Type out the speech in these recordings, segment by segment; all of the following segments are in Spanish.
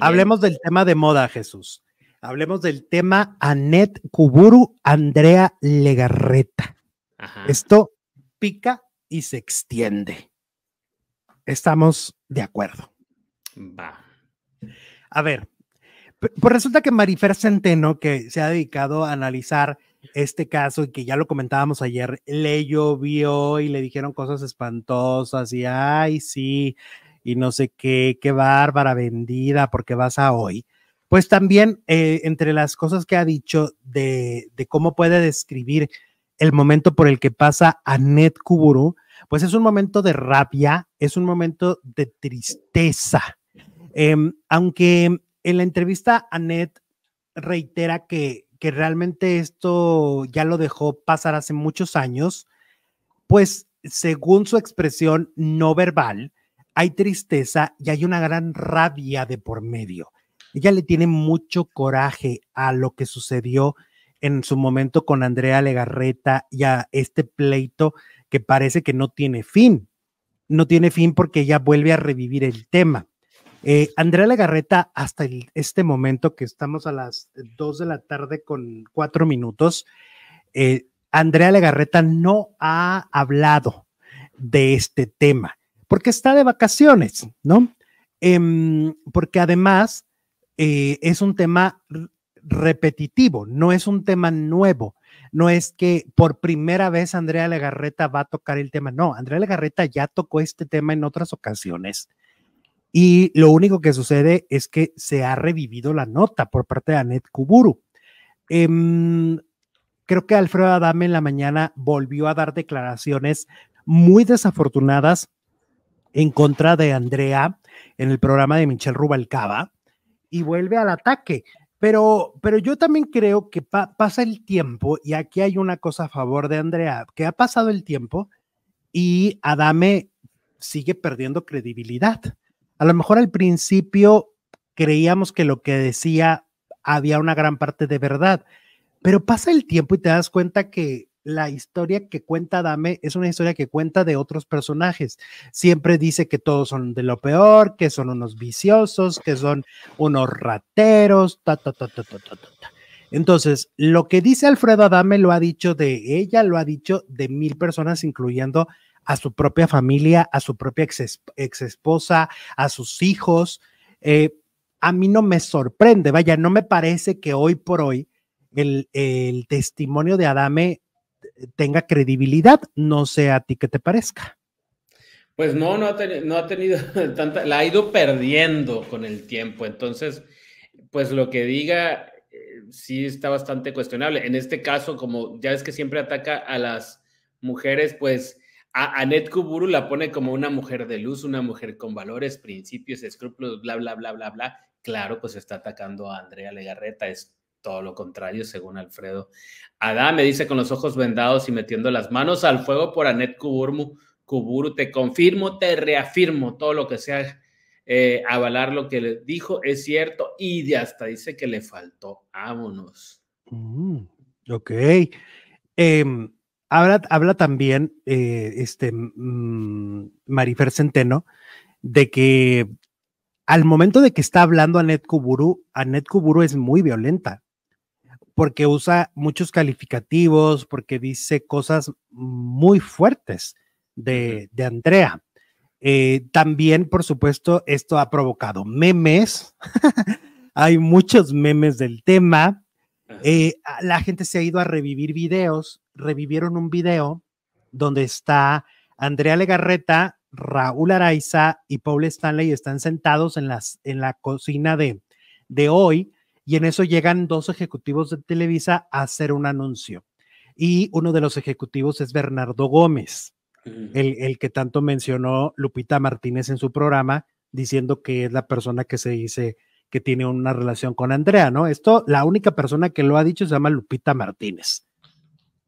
Hablemos del tema de moda, Jesús. Hablemos del tema Anet Kuburu Andrea Legarreta. Esto pica y se extiende. Estamos de acuerdo. Va. A ver, pues resulta que Marifer Centeno, que se ha dedicado a analizar este caso y que ya lo comentábamos ayer, le llovió y le dijeron cosas espantosas y, ay, sí, y no sé qué, qué bárbara vendida porque vas a hoy. Pues también eh, entre las cosas que ha dicho de, de, cómo puede describir el momento por el que pasa Annette Kuburu, pues es un momento de rabia, es un momento de tristeza. Em, aunque en la entrevista Annette reitera que, que realmente esto ya lo dejó pasar hace muchos años, pues según su expresión no verbal, hay tristeza y hay una gran rabia de por medio. Ella le tiene mucho coraje a lo que sucedió en su momento con Andrea Legarreta y a este pleito que parece que no tiene fin. No tiene fin porque ella vuelve a revivir el tema. Eh, Andrea Legarreta, hasta este momento que estamos a las 2 de la tarde con 4 minutos, eh, Andrea Legarreta no ha hablado de este tema porque está de vacaciones, ¿no? Em, porque además eh, es un tema repetitivo, no es un tema nuevo, no es que por primera vez Andrea Legarreta va a tocar el tema, no, Andrea Legarreta ya tocó este tema en otras ocasiones y lo único que sucede es que se ha revivido la nota por parte de Anet Kuburu. Em, creo que Alfredo Adame en la mañana volvió a dar declaraciones muy desafortunadas en contra de Andrea en el programa de Michelle Rubalcaba y vuelve al ataque. Pero, pero yo también creo que pasa el tiempo y aquí hay una cosa a favor de Andrea, que ha pasado el tiempo y Adame sigue perdiendo credibilidad. A lo mejor al principio creíamos que lo que decía había una gran parte de verdad, pero pasa el tiempo y te das cuenta que la historia que cuenta Dame es una historia que cuenta de otros personajes. Siempre dice que todos son de lo peor, que son unos viciosos, que son unos rateros, ta, ta, ta, ta, ta, ta, ta. Entonces, lo que dice Alfredo Adame lo ha dicho de ella, lo ha dicho de mil personas, incluyendo a su propia familia, a su propia ex, esposa, a sus hijos. Eh, a mí no me sorprende, vaya, no me parece que hoy por hoy el, el testimonio de Adame tenga credibilidad, no sé a ti que te parezca. Pues no, no ha, no ha tenido tanta, la ha ido perdiendo con el tiempo, entonces, pues lo que diga eh, sí está bastante cuestionable. En este caso, como ya es que siempre ataca a las mujeres, pues a Anet Kuburu la pone como una mujer de luz, una mujer con valores, principios, escrúpulos, bla, bla, bla, bla, bla. Claro, pues está atacando a Andrea Legarreta, es todo lo contrario, según Alfredo. Adá me dice con los ojos vendados y metiendo las manos al fuego por Anet Kuburu. Kuburu, te confirmo, te reafirmo todo lo que sea eh, avalar lo que le dijo es cierto y hasta dice que le faltó. Vámonos. Mm, ok. Em, habla, también eh, este, mm, Marifer Centeno de que al momento de que está hablando Anet Kuburu, Anet Kuburu es muy violenta porque usa muchos calificativos, porque dice cosas muy fuertes de, Andrea. Eh, también, por supuesto, esto ha provocado memes. Hay muchos memes del tema. Eh, la gente se ha ido a revivir videos. Revivieron un video donde está Andrea Legarreta, Raúl Araiza y Paul Stanley están sentados en, las, en la cocina de, de hoy y en eso llegan dos ejecutivos de Televisa a hacer un anuncio. Y uno de los ejecutivos es Bernardo Gómez, el, el, que tanto mencionó Lupita Martínez en su programa, diciendo que es la persona que se dice que tiene una relación con Andrea, ¿no? Esto, la única persona que lo ha dicho se llama Lupita Martínez.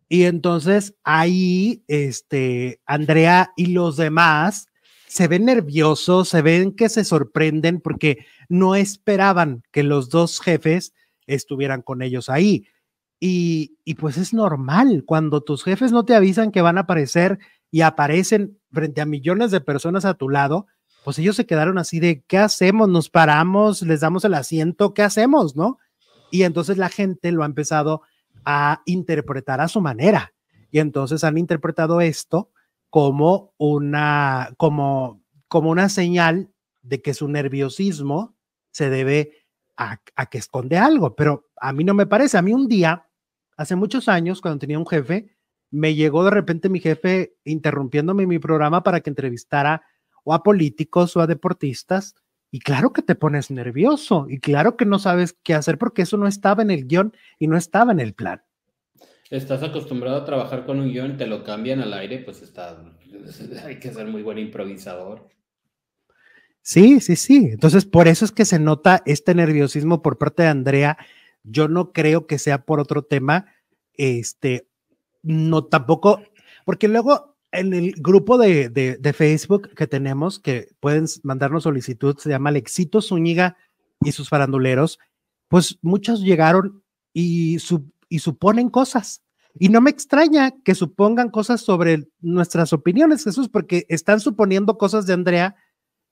Y entonces ahí, este, Andrea y los demás se ven nerviosos, se ven que se sorprenden porque no esperaban que los dos jefes estuvieran con ellos ahí. Y, y, pues es normal, cuando tus jefes no te avisan que van a aparecer y aparecen frente a millones de personas a tu lado, pues ellos se quedaron así de, ¿qué hacemos? ¿Nos paramos? ¿Les damos el asiento? ¿Qué hacemos? ¿No? Y entonces la gente lo ha empezado a interpretar a su manera. Y entonces han interpretado esto como una, como, como una señal de que su nerviosismo se debe a, que esconde algo, pero a mí no me parece. A mí un día, hace muchos años, cuando tenía un jefe, me llegó de repente mi jefe interrumpiéndome mi programa para que entrevistara o a políticos o a deportistas. Y claro que te pones nervioso y claro que no sabes qué hacer porque eso no estaba en el guión y no estaba en el plan estás acostumbrado a trabajar con un guión, te lo cambian al aire, pues está, hay que ser muy buen improvisador. Sí, sí, sí. Entonces, por eso es que se nota este nerviosismo por parte de Andrea. Yo no creo que sea por otro tema. Este, no tampoco, porque luego en el grupo de, Facebook que tenemos, que pueden mandarnos solicitud, se llama Lexito Zúñiga y sus faranduleros, pues muchos llegaron y su y suponen cosas. Y no me extraña que supongan cosas sobre nuestras opiniones, Jesús, porque están suponiendo cosas de Andrea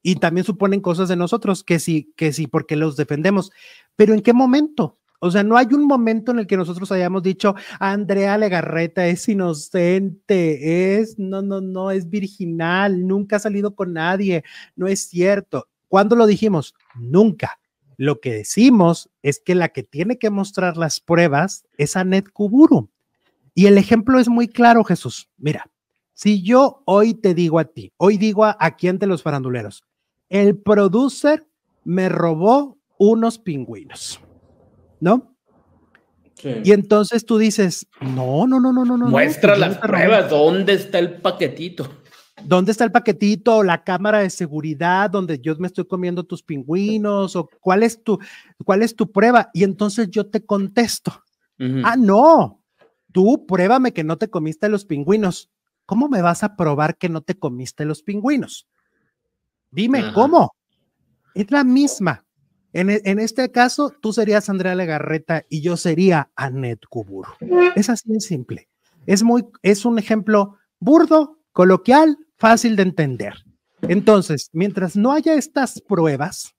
y también suponen cosas de nosotros, que sí, que sí, porque los defendemos. Pero ¿en qué momento? O sea, no hay un momento en el que nosotros hayamos dicho, Andrea Legarreta es inocente, es, no, no, no, es virginal, nunca ha salido con nadie, no es cierto. ¿Cuándo lo dijimos? Nunca. Lo que decimos es que la que tiene que mostrar las pruebas es Anet Kuburu. Y el ejemplo es muy claro, Jesús. Mira, si yo hoy te digo a ti, hoy digo a, quién de los faranduleros, el producer me robó unos pingüinos, ¿no? Y entonces tú dices, no, no, no, no, no, no. Muestra pues las pruebas, ¿dónde está el paquetito? ¿Dónde está el paquetito o la cámara de seguridad donde yo me estoy comiendo tus pingüinos o cuál es tu, cuál es tu prueba? Y entonces yo te contesto, ah, no, tú pruébame que no te comiste los pingüinos. ¿Cómo me vas a probar que no te comiste los pingüinos? Dime, ¿cómo? Es la misma. E, en, este caso, tú serías Andrea Legarreta y yo sería Anet Kubur. Es así de simple. Es, muy, es un ejemplo burdo, coloquial, fácil de entender. Entonces, mientras no haya estas pruebas,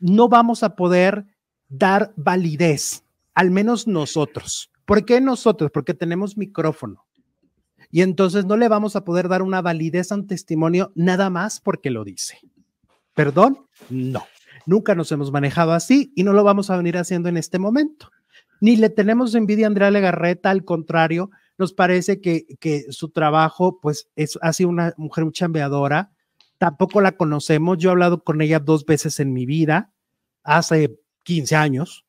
no vamos a poder dar validez, al menos nosotros. ¿Por qué nosotros? Porque tenemos micrófono. Y entonces no le vamos a poder dar una validez a un testimonio nada más porque lo dice. ¿Perdón? No. Nunca nos hemos manejado así y no lo vamos a venir haciendo en este momento. Ni le tenemos envidia a Andrea Legarreta, al contrario, nos parece que, su trabajo, pues, es, ha sido una mujer muy chambeadora. Tampoco la conocemos. Yo he hablado con ella dos veces en mi vida, hace 15 años.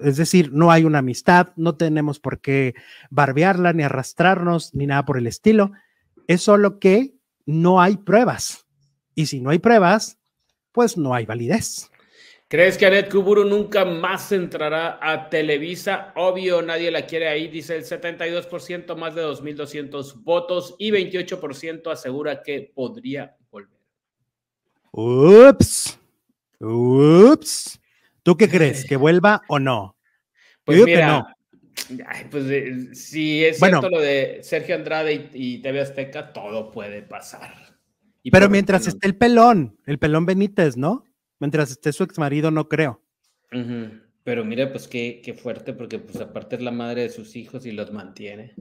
Es decir, no hay una amistad, no tenemos por qué barbearla, ni arrastrarnos, ni nada por el estilo. Es solo que no hay pruebas. Y si no hay pruebas, pues no hay validez. ¿Crees que Anet Kuburu nunca más entrará a Televisa? Obvio, nadie la quiere ahí, dice el 72%, más de 2.200 votos y 28% asegura que podría volver. Ups, ups. ¿Tú qué crees? ¿Que vuelva o no? Pues no. pues eh, si es cierto lo de Sergio Andrade y, TV Azteca, todo puede pasar. pero mientras esté el pelón, el pelón Benítez, ¿no? Mientras esté su ex marido, no creo. Pero mira, pues qué, qué fuerte, porque pues aparte es la madre de sus hijos y los mantiene.